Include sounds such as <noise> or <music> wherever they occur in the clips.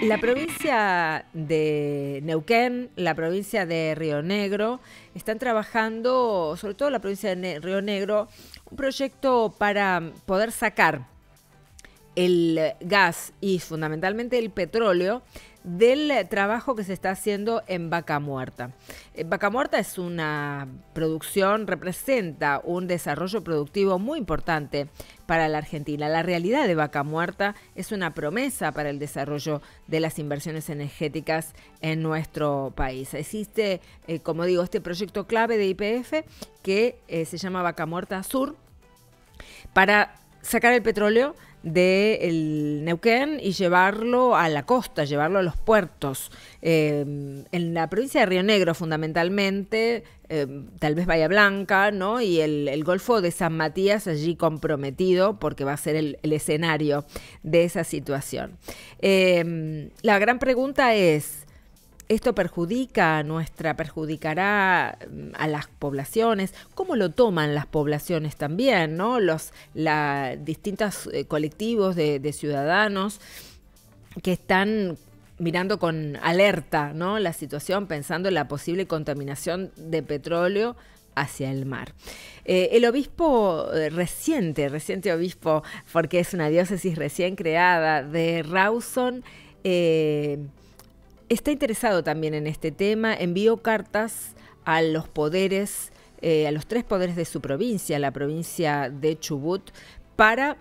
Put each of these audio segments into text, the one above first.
La provincia de Neuquén, la provincia de Río Negro, están trabajando, sobre todo la provincia de Río Negro, un proyecto para poder sacar el gas y fundamentalmente el petróleo del trabajo que se está haciendo en Vaca Muerta. Eh, Vaca Muerta es una producción, representa un desarrollo productivo muy importante para la Argentina. La realidad de Vaca Muerta es una promesa para el desarrollo de las inversiones energéticas en nuestro país. Existe, eh, como digo, este proyecto clave de IPF que eh, se llama Vaca Muerta Sur para sacar el petróleo del de Neuquén y llevarlo a la costa, llevarlo a los puertos. Eh, en la provincia de Río Negro, fundamentalmente, eh, tal vez Bahía Blanca, ¿no? Y el, Golfo de San Matías allí comprometido, porque va a ser el, escenario de esa situación. Eh, la gran pregunta es esto perjudica a nuestra, perjudicará mm, a las poblaciones, cómo lo toman las poblaciones también, ¿no? Los distintos eh, colectivos de, ciudadanos que están mirando con alerta ¿no? la situación, pensando en la posible contaminación de petróleo hacia el mar. Eh, el obispo eh, reciente, reciente obispo, porque es una diócesis recién creada de Rawson, está interesado también en este tema, envió cartas a los poderes, eh, a los tres poderes de su provincia, la provincia de Chubut, para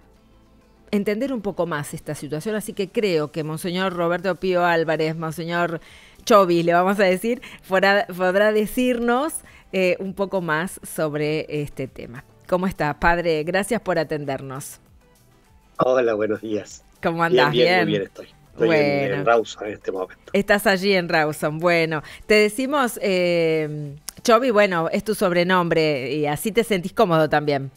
entender un poco más esta situación. Así que creo que Monseñor Roberto Pío Álvarez, Monseñor chovi le vamos a decir, podrá, decirnos eh, un poco más sobre este tema. ¿Cómo está, padre? Gracias por atendernos. Hola, buenos días. ¿Cómo andás? Bien, bien estoy. Estoy en, Rawson en este momento. Estás allí en Rawson. Bueno, te decimos, eh, Chobi, bueno, es tu sobrenombre y así te sentís cómodo también.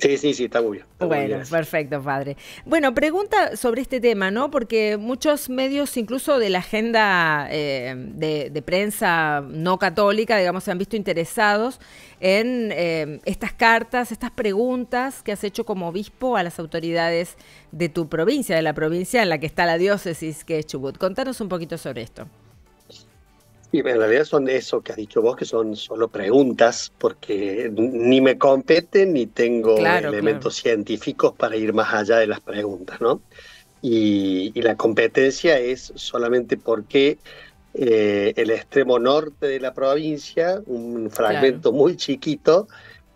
Sí, sí, sí, está muy bien. bueno, perfecto, padre. Bueno, pregunta sobre este tema, ¿no? Porque muchos medios, incluso de la agenda eh, de, prensa no católica, digamos, se han visto interesados en eh, estas cartas, estas preguntas que has hecho como obispo a las autoridades de tu provincia, de la provincia en la que está la diócesis, que es Chubut. Contanos un poquito sobre esto. Y en realidad son eso que has dicho vos, que son solo preguntas, porque ni me competen ni tengo elementos científicos para ir más allá de las preguntas, ¿no? Y, la competencia es solamente porque eh, el extremo norte de la provincia, un fragmento muy chiquito,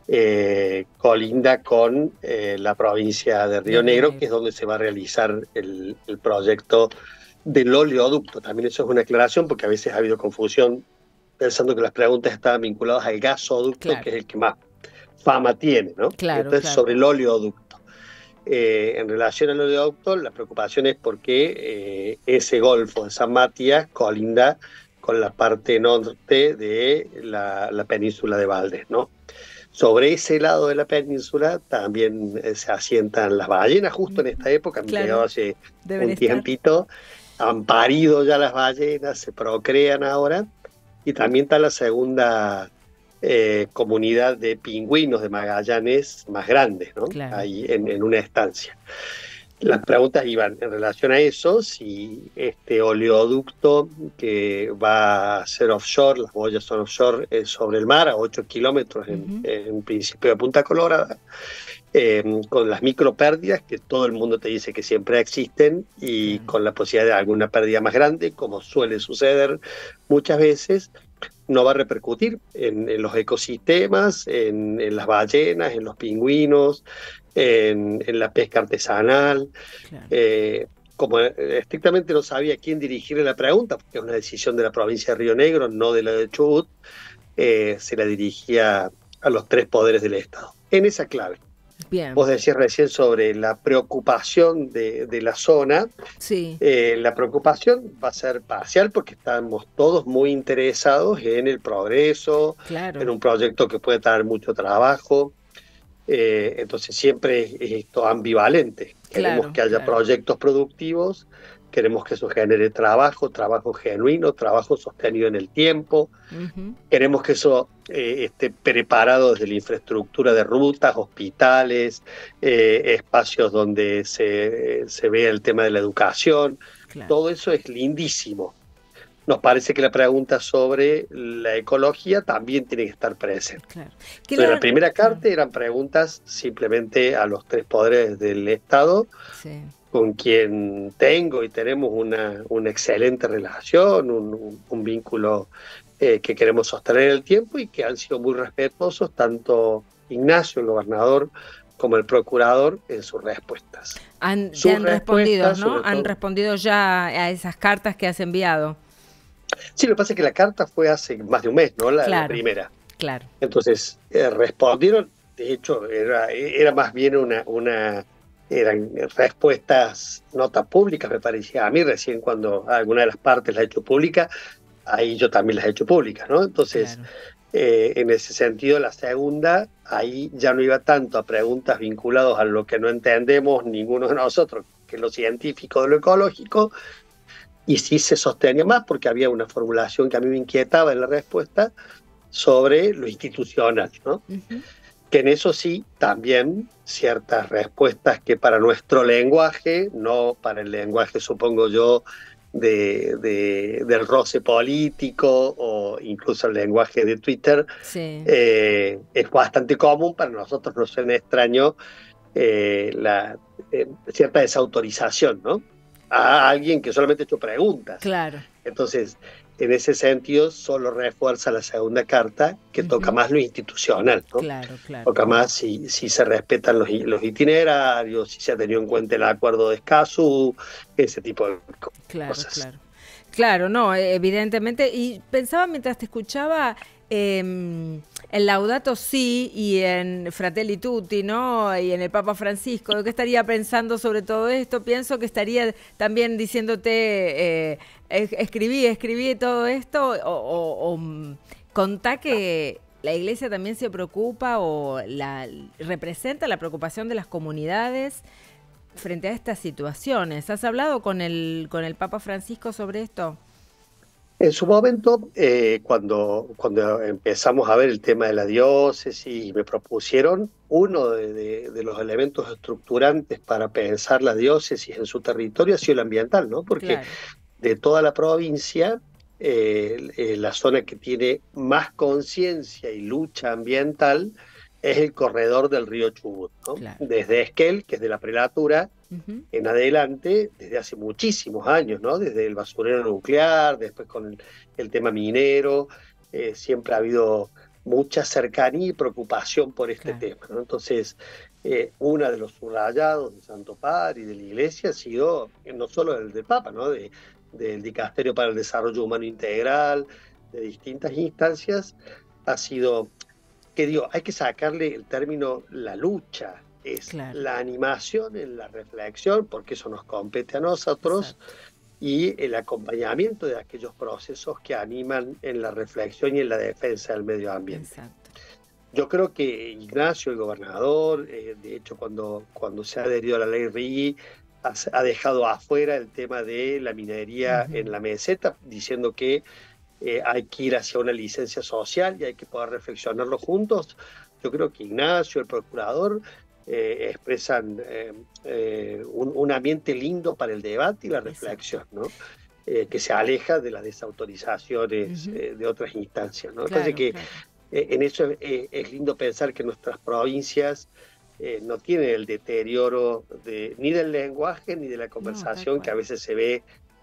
eh, colinda con eh, la provincia de Río Negro, que es donde se va a realizar el proyecto del oleoducto. También eso es una aclaración porque a veces ha habido confusión pensando que las preguntas estaban vinculadas al gasoducto, que es el que más fama tiene, ¿no? Claro, Entonces, sobre el oleoducto. Eh, en relación al oleoducto, la preocupación es porque eh, ese golfo de San Matías colinda con la parte norte de la, península de Valdes ¿no? Sobre ese lado de la península también eh, se asientan las ballenas, justo en esta época, me hace un tiempito, han parido ya las ballenas, se procrean ahora, y también está la segunda eh, comunidad de pingüinos de Magallanes más grandes, ¿no? Ahí en, una estancia. Las preguntas iban en relación a eso, si este oleoducto que va a ser offshore, las boyas son offshore eh, sobre el mar, a 8 kilómetros en, principio de Punta Colorada, Em, con las micropérdidas que todo el mundo te dice que siempre existen y con la posibilidad de alguna pérdida más grande, como suele suceder muchas veces, no va a repercutir en, los ecosistemas, en, las ballenas, en los pingüinos, en, la pesca artesanal. Eh, como eh, estrictamente no sabía quién dirigirle la pregunta, porque es una decisión de la provincia de Río Negro, no de la de Chubut, eh, se la dirigía a los tres poderes del Estado. En esa clave. Vos decías recién sobre la preocupación de, la zona. Sí. Eh, la preocupación va a ser parcial porque estamos todos muy interesados en el progreso, en un proyecto que puede traer mucho trabajo. Eh, entonces siempre es esto ambivalente. Queremos que haya proyectos productivos, Queremos que eso genere trabajo, trabajo genuino, trabajo sostenido en el tiempo. Queremos que eso eh, esté preparado desde la infraestructura de rutas, hospitales, eh, espacios donde se, se, vea el tema de la educación. Todo eso es lindísimo. Nos parece que la pregunta sobre la ecología también tiene que estar presente. En la primera ah. carta eran preguntas simplemente a los tres poderes del Estado. Sí con quien tengo y tenemos una, una excelente relación, un, vínculo eh, que queremos sostener en el tiempo y que han sido muy respetuosos, tanto Ignacio, el gobernador, como el procurador en sus respuestas. Han, respondido, ¿no? Han respondido ya a esas cartas que has enviado. Sí, lo que pasa es que la carta fue hace más de un mes, ¿no? La, primera. Claro. Entonces, eh, respondieron, de hecho, era, era más bien una, una eran respuestas, notas públicas, me parecía a mí, recién cuando alguna de las partes la he hecho pública, ahí yo también las he hecho públicas, ¿no? Entonces, eh, en ese sentido, la segunda, ahí ya no iba tanto a preguntas vinculadas a lo que no entendemos ninguno de nosotros, que es lo científico de lo ecológico, y sí se sostenía más porque había una formulación que a mí me inquietaba en la respuesta sobre lo institucional, ¿no? que en eso sí también ciertas respuestas que para nuestro lenguaje, no para el lenguaje supongo yo de, del roce político o incluso el lenguaje de Twitter, eh, es bastante común, para nosotros no suena extraño eh, la, eh, cierta desautorización, ¿no? A alguien que solamente ha hecho preguntas. Claro. Entonces, en ese sentido solo refuerza la segunda carta que toca más lo institucional, Claro, claro. Toca más si, si se respetan los, itinerarios, si se ha tenido en cuenta el acuerdo de Escazú, ese tipo de cosas. Claro, claro. Claro, no, evidentemente. Y pensaba mientras te escuchaba en em, Laudato Si y en Fratelli Tutti, ¿no? Y en el Papa Francisco, ¿qué estaría pensando sobre todo esto? Pienso que estaría también diciéndote, eh, escribí, escribí todo esto, o, o, mm, contá que la iglesia también se preocupa o la, representa la preocupación de las comunidades frente a estas situaciones. ¿Has hablado con el, con el Papa Francisco sobre esto? En su momento, eh, cuando, cuando empezamos a ver el tema de la diócesis, y me propusieron uno de, los elementos estructurantes para pensar la diócesis en su territorio ha sido el ambiental, ¿no? Porque de toda la provincia, eh, eh, la zona que tiene más conciencia y lucha ambiental es el corredor del río Chubut. ¿no? Desde Esquel, que es de la prelatura, en adelante, desde hace muchísimos años, ¿no? desde el basurero nuclear, después con el, tema minero, eh, siempre ha habido mucha cercanía y preocupación por este tema. Entonces, eh, uno de los subrayados de Santo Padre y de la Iglesia ha sido eh, no solo el del Papa, ¿no? del Dicasterio para el Desarrollo Humano Integral, de distintas instancias, ha sido que digo, hay que sacarle el término la lucha, es la animación en la reflexión, porque eso nos compete a nosotros, y el acompañamiento de aquellos procesos que animan en la reflexión y en la defensa del medio ambiente. Yo creo que Ignacio, el gobernador, eh, de hecho cuando, cuando se ha adherido a la ley RIGI, ha, dejado afuera el tema de la minería en la meseta, diciendo que eh, hay que ir hacia una licencia social y hay que poder reflexionarlo juntos. Yo creo que Ignacio, el procurador, eh, expresan eh, un, ambiente lindo para el debate y la reflexión, que se aleja de las desautorizaciones de otras instancias. que en eso es, lindo pensar que nuestras provincias no tienen el deterioro ni del lenguaje ni de la conversación que a veces se ve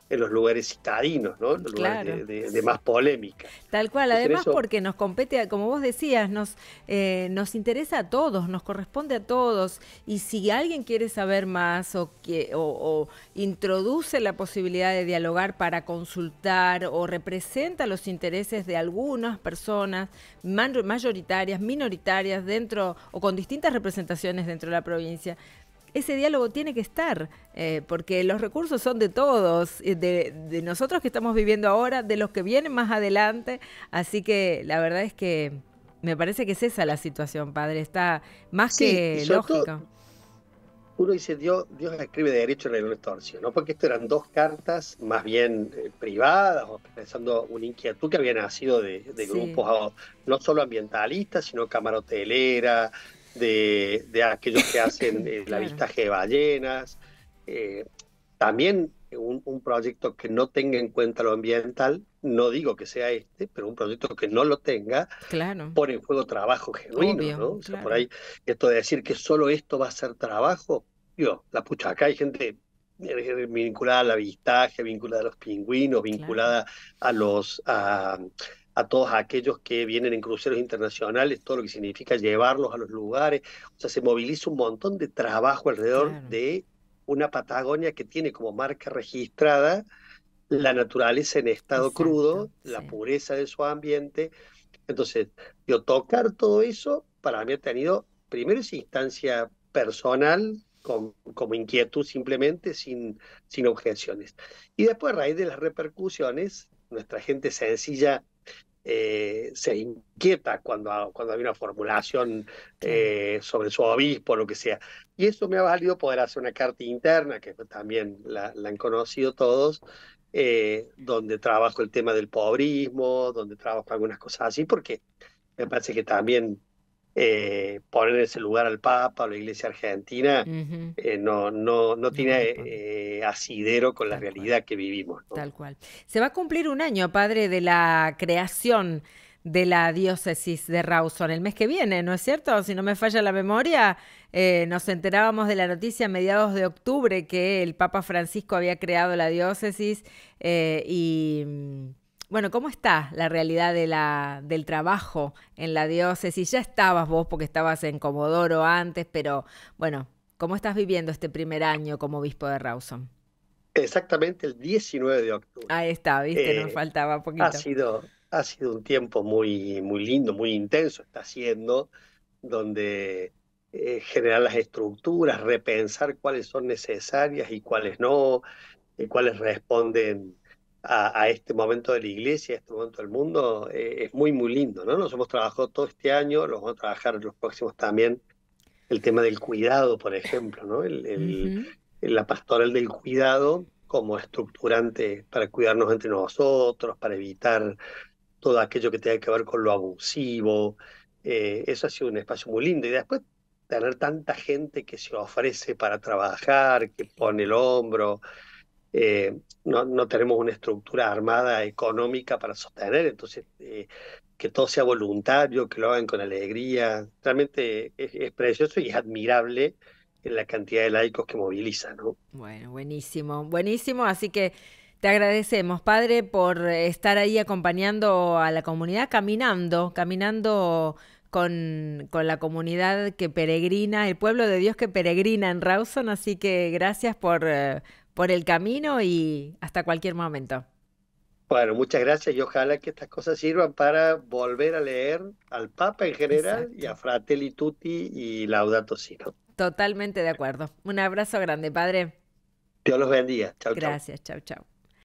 en los lugares citadinos, ¿no? En los lugares de, más polémica. Tal cual, además porque nos compete, como vos decías, nos, eh, nos interesa a todos, nos corresponde a todos, y si alguien quiere saber más o, que, o introduce la posibilidad de dialogar para consultar o representa los intereses de algunas personas mayoritarias, minoritarias, dentro o con distintas representaciones dentro de la provincia, ese diálogo tiene que estar, eh, porque los recursos son de todos, eh, de, nosotros que estamos viviendo ahora, de los que vienen más adelante, así que la verdad es que me parece que es esa la situación, padre, está más que lógica. Uno dice, Dios, Dios escribe de derecho en el torcio, ¿no? Porque esto eran dos cartas más bien eh, privadas, o pensando una inquietud que había nacido de, grupos no solo ambientalistas, sino hotelera de, aquellos que hacen el eh, <laughs> avistaje de ballenas. Eh, también un, proyecto que no tenga en cuenta lo ambiental, no digo que sea este, pero un proyecto que no lo tenga, pone en juego trabajo genuino, ¿no? O sea, por ahí, esto de decir que solo esto va a ser trabajo, yo la pucha, acá hay gente eh, vinculada al avistaje, vinculada a los pingüinos, vinculada a los a todos aquellos que vienen en cruceros internacionales, todo lo que significa llevarlos a los lugares. O sea, se moviliza un montón de trabajo alrededor de una Patagonia que tiene como marca registrada la naturaleza en estado crudo, la pureza de su ambiente. Entonces, yo tocar todo eso para mí ha tenido primero esa instancia personal con, como inquietud simplemente, sin, sin objeciones. Y después, a raíz de las repercusiones, nuestra gente sencilla eh, se inquieta cuando, cuando hay una formulación eh, sobre su obispo, lo que sea. Y eso me ha valido poder hacer una carta interna, que también la, han conocido todos, eh, donde trabajo el tema del pobrismo, donde trabajo algunas cosas así, porque me parece que también eh, poner ese lugar al Papa o la Iglesia Argentina eh, no, no, no tiene eh, asidero con la realidad que vivimos. Tal cual. Se va a cumplir un año, padre, de la creación de la diócesis de Rawson el mes que viene, ¿no es cierto? Si no me falla la memoria, eh, nos enterábamos de la noticia a mediados de octubre que el Papa Francisco había creado la diócesis y mm, bueno, ¿cómo está la realidad de la, del trabajo en la diócesis? Ya estabas vos porque estabas en Comodoro antes, pero bueno, ¿cómo estás viviendo este primer año como obispo de Rawson? Exactamente el 19 de octubre. Ahí está, viste, nos eh, faltaba poquito. Ha sido, ha sido un tiempo muy, muy lindo, muy intenso, está siendo, donde eh, generar las estructuras, repensar cuáles son necesarias y cuáles no, y cuáles responden a, este momento de la iglesia, a este momento del mundo, eh, es muy, muy lindo, ¿no? Nos hemos trabajado todo este año, los vamos a trabajar los próximos también, el tema del cuidado, por ejemplo, ¿no? La pastoral del cuidado como estructurante para cuidarnos entre nosotros, para evitar todo aquello que tenga que ver con lo abusivo. Eh, eso ha sido un espacio muy lindo. Y después tener tanta gente que se ofrece para trabajar, que pone el hombro, eh, no, tenemos una estructura armada económica para sostener, entonces eh, que todo sea voluntario, que lo hagan con alegría, realmente es, precioso y es admirable la cantidad de laicos que moviliza, Bueno, buenísimo, buenísimo, así que te agradecemos, Padre, por estar ahí acompañando a la comunidad, caminando, caminando con, con, la comunidad que peregrina, el pueblo de Dios que peregrina en Rawson. Así que gracias por, eh, por el camino y hasta cualquier momento. Bueno, muchas gracias y ojalá que estas cosas sirvan para volver a leer al Papa en general y a Fratelli Tutti y Laudato Si. Totalmente de acuerdo. Un abrazo grande, padre. Dios los bendiga. Chau, gracias, chao, chau. chau.